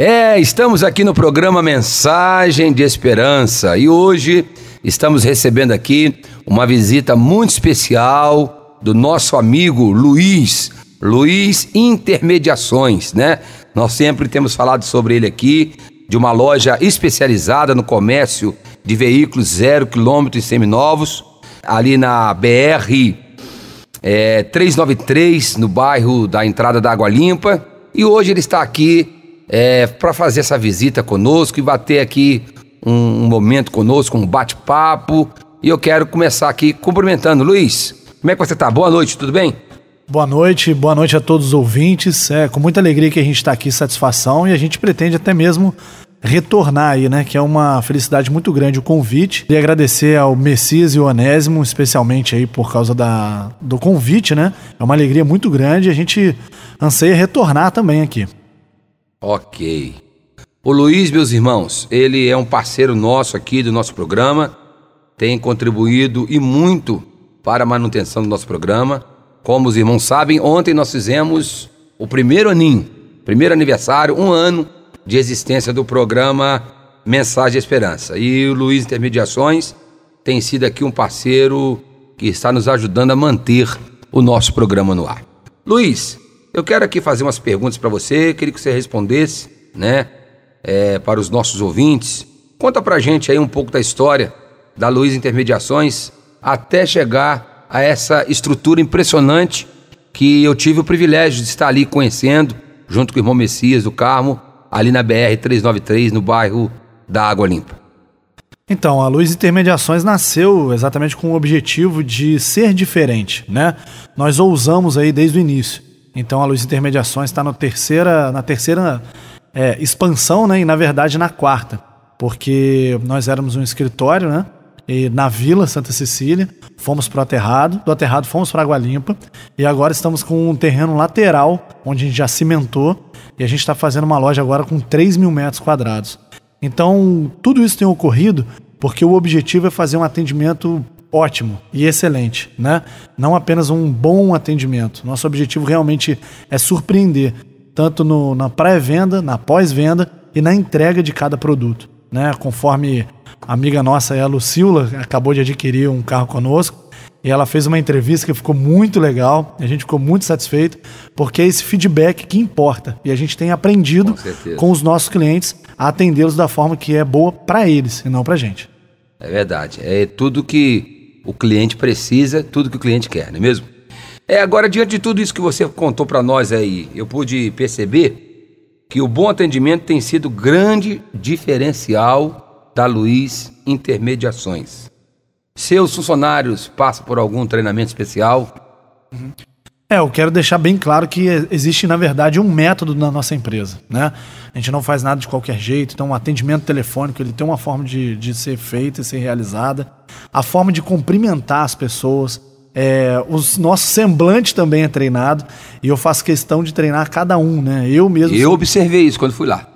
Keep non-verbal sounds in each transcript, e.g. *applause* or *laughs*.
É, estamos aqui no programa Mensagem de Esperança e hoje estamos recebendo aqui uma visita muito especial do nosso amigo Luiz, Luiz Intermediações, né? Nós sempre temos falado sobre ele aqui, de uma loja especializada no comércio de veículos zero quilômetro e seminovos, ali na BR é, 393, no bairro da entrada da Água Limpa. E hoje ele está aqui é, para fazer essa visita conosco e bater aqui um, um momento conosco, um bate-papo. E eu quero começar aqui cumprimentando. Luiz, como é que você está? Boa noite, tudo bem? Boa noite, boa noite a todos os ouvintes. É com muita alegria que a gente está aqui, satisfação, e a gente pretende até mesmo retornar aí, né? Que é uma felicidade muito grande o convite. E agradecer ao Messias e o Onésimo, especialmente aí por causa da, do convite, né? É uma alegria muito grande. A gente anseia retornar também aqui. Ok. O Luiz, meus irmãos, ele é um parceiro nosso aqui do nosso programa, tem contribuído e muito para a manutenção do nosso programa. Como os irmãos sabem, ontem nós fizemos o primeiro aninho, primeiro aniversário, um ano de existência do programa Mensagem e Esperança. E o Luiz Intermediações tem sido aqui um parceiro que está nos ajudando a manter o nosso programa no ar. Luiz, eu quero aqui fazer umas perguntas para você, queria que você respondesse, né? É, para os nossos ouvintes. Conta pra gente aí um pouco da história da Luiz Intermediações até chegar a essa estrutura impressionante que eu tive o privilégio de estar ali conhecendo, junto com o irmão Messias do Carmo, ali na BR 393, no bairro da Água Limpa. Então, a Luz Intermediações nasceu exatamente com o objetivo de ser diferente, né? Nós ousamos aí desde o início. Então a Luz Intermediações está terceira, na terceira é, expansão, né? E na verdade na quarta, porque nós éramos um escritório, né? E na Vila Santa Cecília, fomos para o Aterrado, do Aterrado fomos para Água Limpa, e agora estamos com um terreno lateral, onde a gente já cimentou, e a gente está fazendo uma loja agora com 3 mil metros quadrados. Então, tudo isso tem ocorrido porque o objetivo é fazer um atendimento ótimo e excelente, né? Não apenas um bom atendimento. Nosso objetivo realmente é surpreender, tanto no, na pré-venda, na pós-venda e na entrega de cada produto, né? Conforme a amiga nossa, a Lucila, acabou de adquirir um carro conosco, e ela fez uma entrevista que ficou muito legal, a gente ficou muito satisfeito, porque é esse feedback que importa. E a gente tem aprendido com, com os nossos clientes a atendê-los da forma que é boa para eles e não para gente. É verdade. É tudo que o cliente precisa, tudo que o cliente quer, não é mesmo? É, agora, diante de tudo isso que você contou para nós aí, eu pude perceber que o bom atendimento tem sido grande diferencial da Luiz Intermediações. Seus funcionários passam por algum treinamento especial? Uhum. É, eu quero deixar bem claro que é, existe, na verdade, um método na nossa empresa, né? A gente não faz nada de qualquer jeito, então o um atendimento telefônico ele tem uma forma de, de ser feita e ser realizada. A forma de cumprimentar as pessoas, é, o nosso semblante também é treinado e eu faço questão de treinar cada um, né? Eu mesmo... Eu sou... observei isso quando fui lá.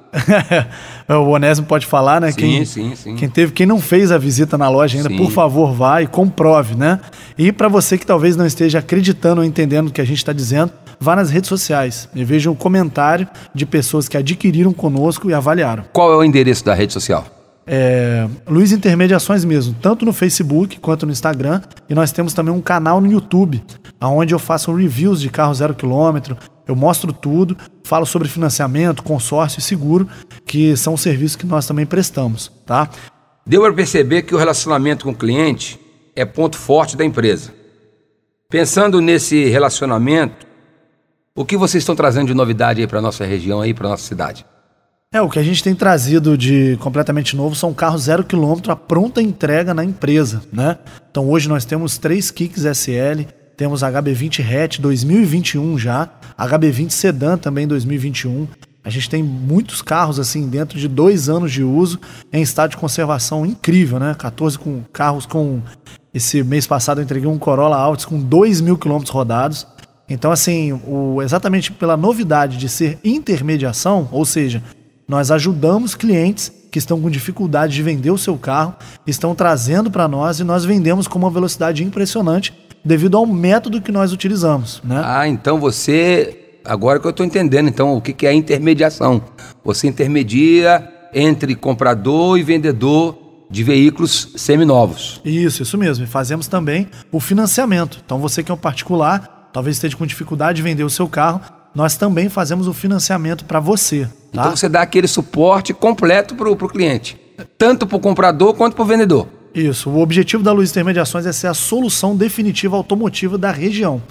*laughs* o Onésimo pode falar, né? Sim, quem, sim, sim. Quem, teve, quem não fez a visita na loja ainda, sim. por favor, vá e comprove, né? E para você que talvez não esteja acreditando ou entendendo o que a gente está dizendo, vá nas redes sociais e veja um comentário de pessoas que adquiriram conosco e avaliaram. Qual é o endereço da rede social? é, Luiz Intermediações mesmo, tanto no Facebook quanto no Instagram. E nós temos também um canal no YouTube, onde eu faço reviews de carro zero quilômetro. Eu mostro tudo, falo sobre financiamento, consórcio e seguro, que são serviços que nós também prestamos, tá? Deu para perceber que o relacionamento com o cliente é ponto forte da empresa. Pensando nesse relacionamento, o que vocês estão trazendo de novidade aí para nossa região aí, para nossa cidade? É, o que a gente tem trazido de completamente novo são carros zero quilômetro, a pronta entrega na empresa, né? Então hoje nós temos três Kicks SL, temos HB20 Hatch 2021 já, HB20 Sedan também 2021. A gente tem muitos carros assim dentro de dois anos de uso em estado de conservação incrível, né? 14 com carros com... Esse mês passado eu entreguei um Corolla Altis com 2 mil quilômetros rodados. Então assim, o, exatamente pela novidade de ser intermediação, ou seja... Nós ajudamos clientes que estão com dificuldade de vender o seu carro, estão trazendo para nós e nós vendemos com uma velocidade impressionante devido ao método que nós utilizamos. Né? Ah, então você. Agora que eu estou entendendo, então, o que, que é a intermediação? Você intermedia entre comprador e vendedor de veículos seminovos. Isso, isso mesmo. E fazemos também o financiamento. Então, você que é um particular, talvez esteja com dificuldade de vender o seu carro, nós também fazemos o financiamento para você. Tá? Então você dá aquele suporte completo para o cliente, tanto para o comprador quanto para o vendedor. Isso. O objetivo da Luz Intermediações é ser a solução definitiva automotiva da região.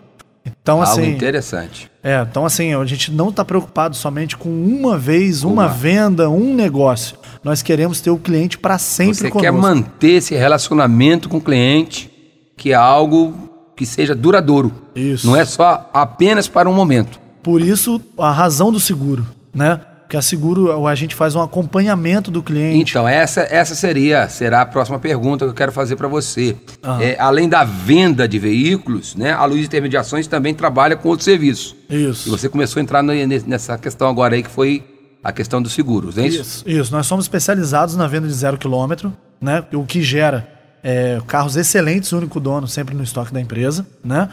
Então, Algo assim. interessante. É, então, assim, a gente não está preocupado somente com uma vez, uma, uma, venda, um negócio. Nós queremos ter o cliente para sempre Você conosco. quer manter esse relacionamento com o cliente, que é algo que seja duradouro. Isso. Não é só apenas para um momento. Por isso, a razão do seguro, né? Porque a seguro, a gente faz um acompanhamento do cliente. Então, essa, essa seria será a próxima pergunta que eu quero fazer para você. Ah. É, além da venda de veículos, né, a Luiz Intermediações também trabalha com outros serviços. Isso. E você começou a entrar no, nessa questão agora aí, que foi a questão dos seguros, é isso? Isso, isso. nós somos especializados na venda de zero quilômetro, né, o que gera é, carros excelentes, único dono sempre no estoque da empresa, né?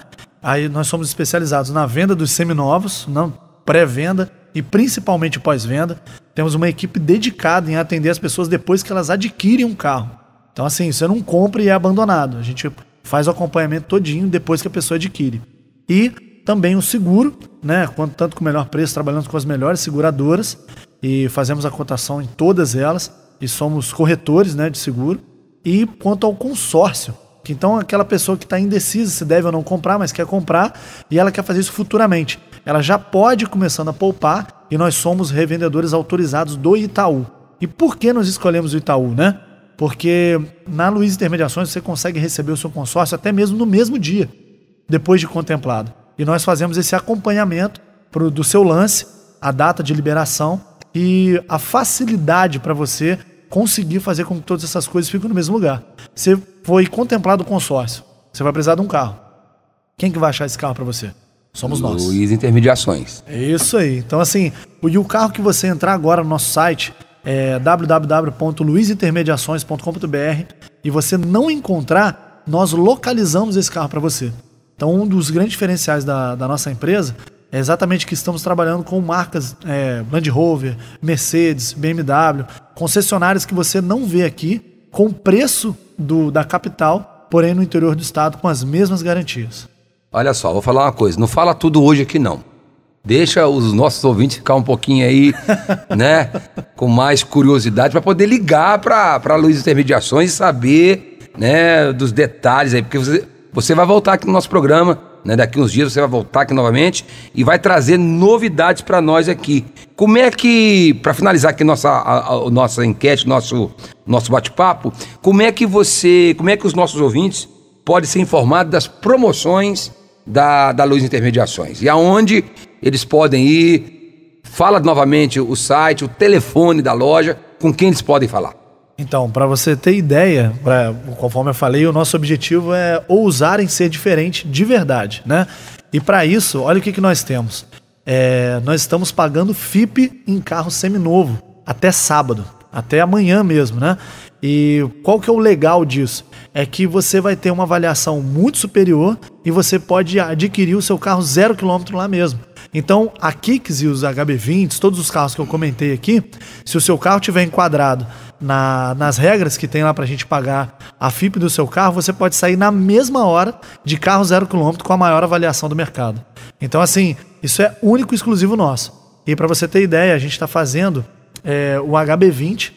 Aí nós somos especializados na venda dos seminovos, não pré-venda e principalmente pós-venda. Temos uma equipe dedicada em atender as pessoas depois que elas adquirem um carro. Então assim, você não compra e é abandonado. A gente faz o acompanhamento todinho depois que a pessoa adquire. E também o seguro, né? Quanto tanto com o melhor preço, trabalhando com as melhores seguradoras e fazemos a cotação em todas elas e somos corretores, né, de seguro. E quanto ao consórcio, então, aquela pessoa que está indecisa se deve ou não comprar, mas quer comprar e ela quer fazer isso futuramente, ela já pode ir começando a poupar e nós somos revendedores autorizados do Itaú. E por que nós escolhemos o Itaú, né? Porque na Luiz Intermediações você consegue receber o seu consórcio até mesmo no mesmo dia, depois de contemplado. E nós fazemos esse acompanhamento pro, do seu lance, a data de liberação e a facilidade para você conseguir fazer com que todas essas coisas fiquem no mesmo lugar. Você foi contemplado o consórcio, você vai precisar de um carro. Quem que vai achar esse carro para você? Somos Luiz nós. Luiz Intermediações. É isso aí. Então, assim, o, e o carro que você entrar agora no nosso site é www.luizintermediações.com.br e você não encontrar, nós localizamos esse carro para você. Então, um dos grandes diferenciais da, da nossa empresa é exatamente que estamos trabalhando com marcas é, Land Rover, Mercedes, BMW, concessionárias que você não vê aqui, com preço do, da capital, porém no interior do estado, com as mesmas garantias. Olha só, vou falar uma coisa, não fala tudo hoje aqui não. Deixa os nossos ouvintes ficar um pouquinho aí, *laughs* né, com mais curiosidade para poder ligar para a Luiz Intermediações e saber, né, dos detalhes aí, porque você, você vai voltar aqui no nosso programa né? Daqui uns dias você vai voltar aqui novamente e vai trazer novidades para nós aqui. Como é que, para finalizar aqui nossa, a, a, nossa enquete, nosso, nosso bate-papo, como é que você, como é que os nossos ouvintes podem ser informados das promoções da, da Luz Intermediações e aonde eles podem ir? Fala novamente o site, o telefone da loja, com quem eles podem falar. Então, para você ter ideia, pra, conforme eu falei, o nosso objetivo é ousar em ser diferente de verdade, né? E para isso, olha o que, que nós temos. É, nós estamos pagando FIP em carro seminovo até sábado, até amanhã mesmo, né? E qual que é o legal disso? É que você vai ter uma avaliação muito superior e você pode adquirir o seu carro zero quilômetro lá mesmo. Então, a Kicks e os HB20, todos os carros que eu comentei aqui, se o seu carro tiver enquadrado na, nas regras que tem lá para a gente pagar a FIP do seu carro, você pode sair na mesma hora de carro zero quilômetro com a maior avaliação do mercado. Então, assim, isso é único e exclusivo nosso. E para você ter ideia, a gente está fazendo é, o HB20,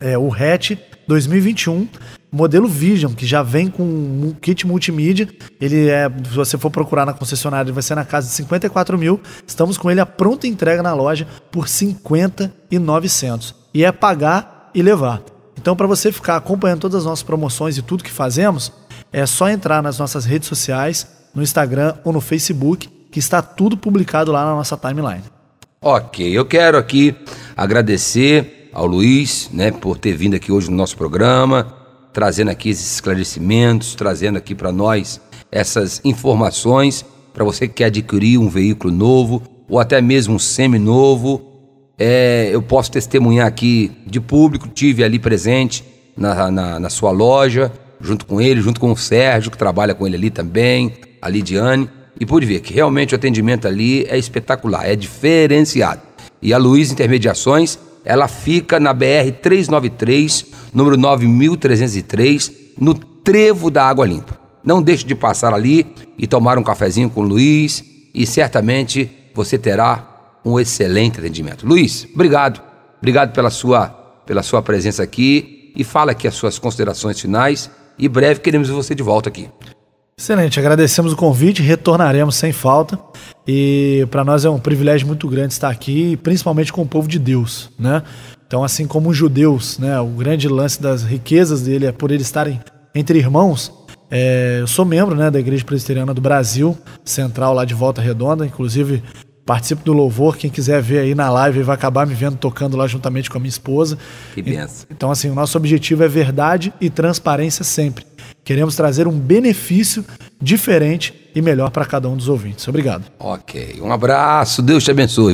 é, o hatch 2021, modelo Vision, que já vem com um kit multimídia. Ele é, se você for procurar na concessionária, ele vai ser na casa de 54 mil. Estamos com ele à pronta entrega na loja por 5900 E é pagar e levar. Então, para você ficar acompanhando todas as nossas promoções e tudo que fazemos, é só entrar nas nossas redes sociais, no Instagram ou no Facebook, que está tudo publicado lá na nossa timeline. Ok, eu quero aqui agradecer ao Luiz, né, por ter vindo aqui hoje no nosso programa, trazendo aqui esses esclarecimentos, trazendo aqui para nós essas informações para você que quer adquirir um veículo novo ou até mesmo um semi-novo é, eu posso testemunhar aqui de público, tive ali presente na, na, na, sua loja, junto com ele, junto com o Sérgio, que trabalha com ele ali também, a Lidiane, e pude ver que realmente o atendimento ali é espetacular, é diferenciado. E a Luiz Intermediações, ela fica na BR 393, número 9303, no trevo da Água Limpa. Não deixe de passar ali e tomar um cafezinho com o Luiz e certamente você terá um excelente atendimento. Luiz, obrigado. Obrigado pela sua, pela sua presença aqui e fala aqui as suas considerações finais e breve queremos você de volta aqui. Excelente, agradecemos o convite, retornaremos sem falta. E para nós é um privilégio muito grande estar aqui, principalmente com o povo de Deus, né? Então, assim como os judeus, né, o grande lance das riquezas dele é por eles estarem entre irmãos. É, eu sou membro né, da Igreja Presbiteriana do Brasil, central lá de Volta Redonda, inclusive Participo do louvor, quem quiser ver aí na live vai acabar me vendo tocando lá juntamente com a minha esposa. Que benção. Então, assim, o nosso objetivo é verdade e transparência sempre. Queremos trazer um benefício diferente e melhor para cada um dos ouvintes. Obrigado. Ok. Um abraço. Deus te abençoe.